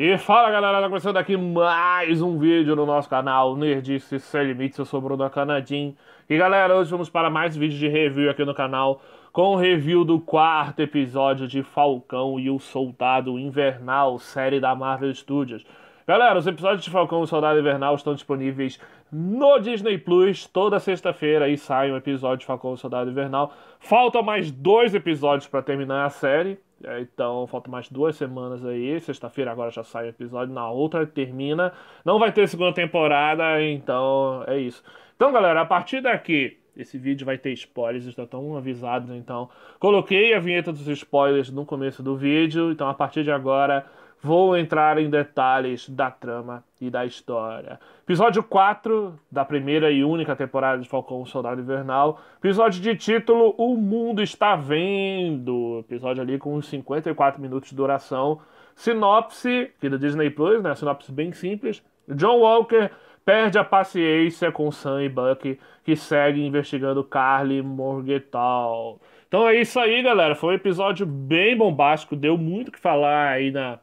E fala galera, tá começando aqui mais um vídeo no nosso canal Nerdice Sem Limites, eu sou Bruno Canadim E galera, hoje vamos para mais vídeo de review aqui no canal Com o review do quarto episódio de Falcão e o Soldado Invernal, série da Marvel Studios Galera, os episódios de Falcão e Soldado Invernal estão disponíveis no Disney Plus. Toda sexta-feira aí sai um episódio de Falcão e Soldado Invernal. Faltam mais dois episódios para terminar a série. É, então, faltam mais duas semanas aí. Sexta-feira agora já sai o episódio. Na outra termina. Não vai ter segunda temporada, então é isso. Então, galera, a partir daqui. Esse vídeo vai ter spoilers, já estão avisados, então. Coloquei a vinheta dos spoilers no começo do vídeo, então a partir de agora vou entrar em detalhes da trama e da história. Episódio 4 da primeira e única temporada de Falcão Soldado Invernal. Episódio de título O Mundo Está Vendo. Episódio ali com uns 54 minutos de duração. Sinopse, aqui da Disney Plus, né? Sinopse bem simples. John Walker perde a paciência com Sam e Buck, que seguem investigando Carly Morgenthau. Então é isso aí, galera. Foi um episódio bem bombástico, deu muito o que falar aí na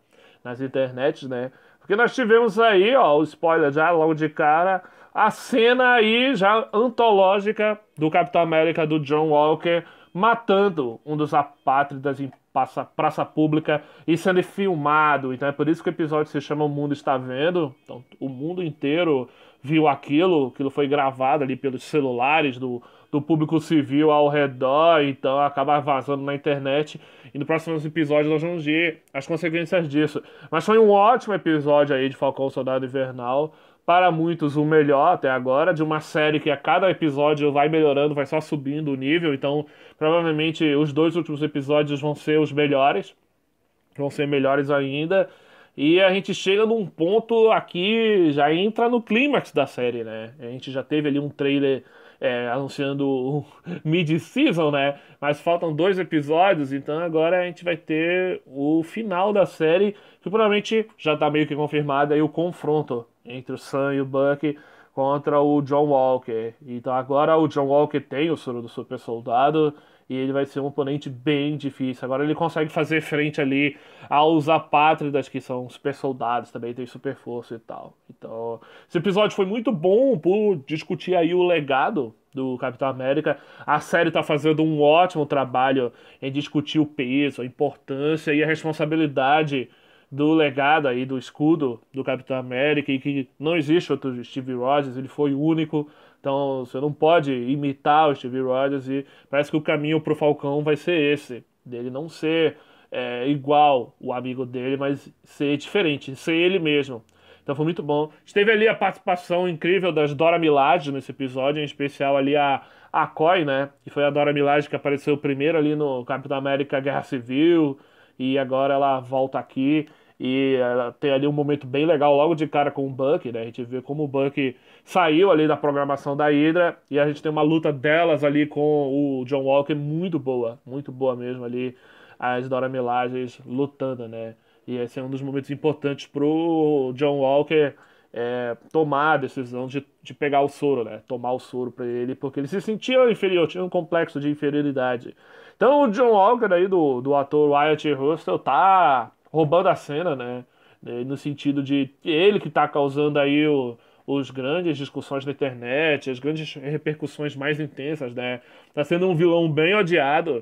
nas internets, né? Porque nós tivemos aí, ó, o spoiler já logo de cara, a cena aí já antológica do Capitão América do John Walker matando um dos apátridas em praça, praça pública e sendo filmado. Então é por isso que o episódio se chama O Mundo Está Vendo. Então o mundo inteiro viu aquilo, aquilo foi gravado ali pelos celulares do, do público civil ao redor, então acaba vazando na internet. E no próximo episódio nós vamos ver as consequências disso. Mas foi um ótimo episódio aí de Falcão Soldado Invernal. Para muitos, o melhor até agora, de uma série que a cada episódio vai melhorando, vai só subindo o nível. Então, provavelmente, os dois últimos episódios vão ser os melhores. Vão ser melhores ainda. E a gente chega num ponto aqui, já entra no clímax da série, né? A gente já teve ali um trailer é, anunciando mid-season, né? Mas faltam dois episódios, então agora a gente vai ter o final da série, que provavelmente já tá meio que confirmado aí o confronto entre o Sam e o Buck contra o John Walker. Então agora o John Walker tem o soro do super soldado e ele vai ser um oponente bem difícil. Agora ele consegue fazer frente ali aos apátridas, que são super soldados também, tem super força e tal. Então, esse episódio foi muito bom por discutir aí o legado do Capitão América. A série está fazendo um ótimo trabalho em discutir o peso, a importância e a responsabilidade do legado aí do escudo do Capitão América e que não existe outro Steve Rogers, ele foi o único. Então você não pode imitar o Steve Rogers e parece que o caminho pro Falcão vai ser esse, dele não ser é, igual o amigo dele, mas ser diferente, ser ele mesmo. Então foi muito bom. Esteve ali a participação incrível das Dora Milaje nesse episódio, em especial ali a, a Coy, né? Que foi a Dora Milaje que apareceu primeiro ali no Capitão América Guerra Civil, e agora ela volta aqui e eh, tem ali um momento bem legal logo de cara com o Buck, né? A gente vê como o Buck saiu ali da programação da Hydra e a gente tem uma luta delas ali com o John Walker muito boa, muito boa mesmo ali as Dora Milagens lutando, né? E esse é um dos momentos importantes pro John Walker é, tomar a decisão de, de pegar o soro, né? Tomar o soro para ele, porque ele se sentia inferior, tinha um complexo de inferioridade. Então o John Walker aí, do, do ator Wyatt Russell, tá roubando a cena, né? É, no sentido de ele que tá causando aí o, os grandes discussões na internet, as grandes repercussões mais intensas, né? Tá sendo um vilão bem odiado.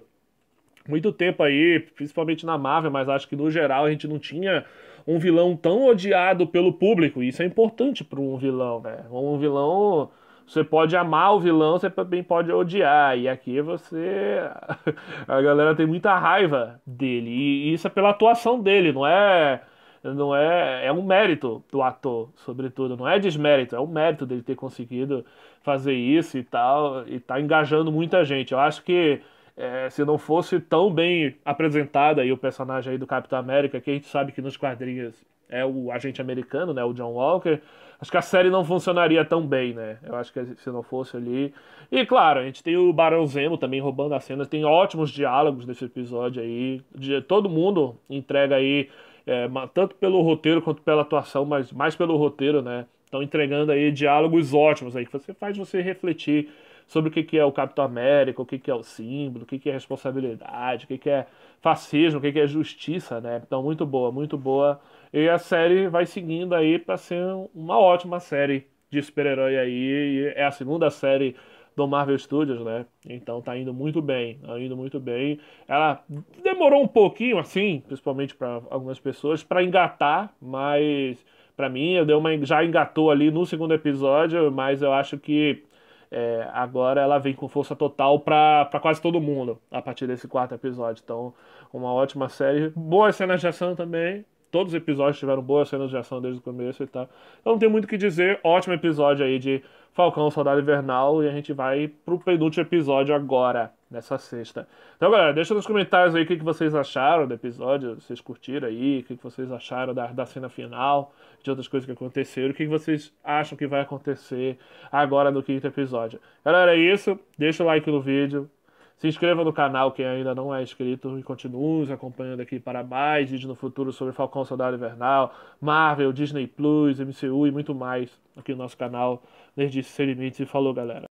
Muito tempo aí, principalmente na Marvel, mas acho que no geral a gente não tinha um vilão tão odiado pelo público. Isso é importante para um vilão, né? Um vilão. Você pode amar o vilão, você também pode odiar. E aqui você. A galera tem muita raiva dele. E isso é pela atuação dele, não é não é, é um mérito do ator, sobretudo, não é desmérito, é um mérito dele ter conseguido fazer isso e tal, e tá engajando muita gente. Eu acho que é, se não fosse tão bem apresentada aí o personagem aí do Capitão América, que a gente sabe que nos quadrinhos é o agente americano, né, o John Walker, acho que a série não funcionaria tão bem, né? Eu acho que se não fosse ali. E claro, a gente tem o Barão Zemo também roubando a cena, tem ótimos diálogos nesse episódio aí, de, todo mundo entrega aí é, tanto pelo roteiro quanto pela atuação, mas mais pelo roteiro, né? estão entregando aí diálogos ótimos aí, que você faz você refletir sobre o que, que é o Capitão América, o que, que é o símbolo, o que, que é responsabilidade, o que, que é fascismo, o que, que é justiça, né? Então, muito boa, muito boa. E a série vai seguindo aí para ser uma ótima série de super-herói aí. é a segunda série do Marvel Studios, né? Então tá indo muito bem, tá indo muito bem. Ela demorou um pouquinho, assim, principalmente para algumas pessoas, para engatar, mas para mim, eu dei uma, já engatou ali no segundo episódio, mas eu acho que é, agora ela vem com força total para quase todo mundo a partir desse quarto episódio. Então, uma ótima série. Boas cenas de ação também. Todos os episódios tiveram boas cenas de ação desde o começo e tal. Então, não tem muito o que dizer. Ótimo episódio aí de Falcão Soldado Invernal. E a gente vai pro penúltimo episódio agora nessa sexta. Então, galera, deixa nos comentários aí o que, vocês acharam do episódio, vocês curtiram aí, o que, vocês acharam da, da cena final, de outras coisas que aconteceram, o que, vocês acham que vai acontecer agora no quinto episódio. Galera, é isso. Deixa o like no vídeo. Se inscreva no canal quem ainda não é inscrito e continue nos acompanhando aqui para mais vídeos no futuro sobre Falcão Soldado Invernal, Marvel, Disney Plus, MCU e muito mais aqui no nosso canal Nerd Sem Limites. E falou, galera!